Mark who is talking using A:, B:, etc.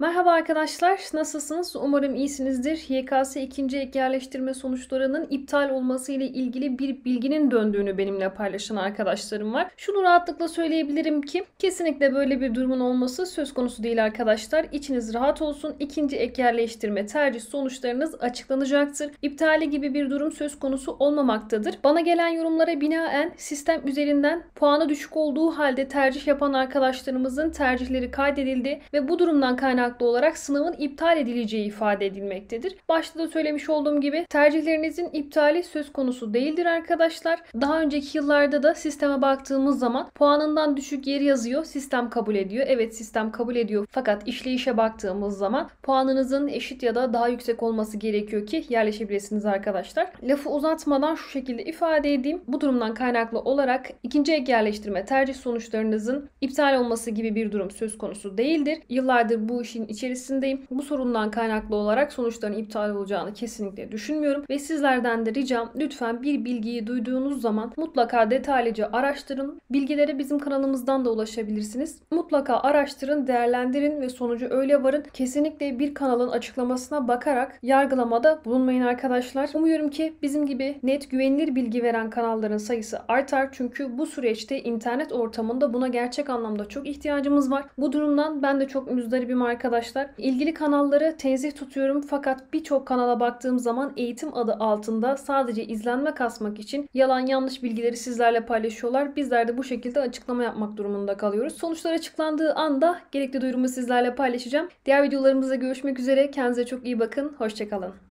A: Merhaba arkadaşlar, nasılsınız? Umarım iyisinizdir. YKS ikinci ek yerleştirme sonuçlarının iptal olması ile ilgili bir bilginin döndüğünü benimle paylaşan arkadaşlarım var. Şunu rahatlıkla söyleyebilirim ki kesinlikle böyle bir durumun olması söz konusu değil arkadaşlar. İçiniz rahat olsun. İkinci ek yerleştirme tercih sonuçlarınız açıklanacaktır. İptali gibi bir durum söz konusu olmamaktadır. Bana gelen yorumlara binaen sistem üzerinden puanı düşük olduğu halde tercih yapan arkadaşlarımızın tercihleri kaydedildi ve bu durumdan kaynaklı kaynaklı olarak sınavın iptal edileceği ifade edilmektedir. Başta da söylemiş olduğum gibi tercihlerinizin iptali söz konusu değildir arkadaşlar. Daha önceki yıllarda da sisteme baktığımız zaman puanından düşük yeri yazıyor. Sistem kabul ediyor. Evet sistem kabul ediyor. Fakat işleyişe baktığımız zaman puanınızın eşit ya da daha yüksek olması gerekiyor ki yerleşebilirsiniz arkadaşlar. Lafı uzatmadan şu şekilde ifade edeyim. Bu durumdan kaynaklı olarak ikinci ek yerleştirme tercih sonuçlarınızın iptal olması gibi bir durum söz konusu değildir. Yıllardır bu işi işin içerisindeyim. Bu sorundan kaynaklı olarak sonuçların iptal olacağını kesinlikle düşünmüyorum. Ve sizlerden de ricam lütfen bir bilgiyi duyduğunuz zaman mutlaka detaylıca araştırın. Bilgilere bizim kanalımızdan da ulaşabilirsiniz. Mutlaka araştırın, değerlendirin ve sonucu öyle varın. Kesinlikle bir kanalın açıklamasına bakarak yargılamada bulunmayın arkadaşlar. Umuyorum ki bizim gibi net güvenilir bilgi veren kanalların sayısı artar. Çünkü bu süreçte internet ortamında buna gerçek anlamda çok ihtiyacımız var. Bu durumdan ben de çok müzdaribim arkadaşlar arkadaşlar. İlgili kanalları tenzih tutuyorum fakat birçok kanala baktığım zaman eğitim adı altında sadece izlenme kasmak için yalan yanlış bilgileri sizlerle paylaşıyorlar. Bizler de bu şekilde açıklama yapmak durumunda kalıyoruz. Sonuçlar açıklandığı anda gerekli duyurumu sizlerle paylaşacağım. Diğer videolarımızda görüşmek üzere. Kendinize çok iyi bakın. Hoşçakalın.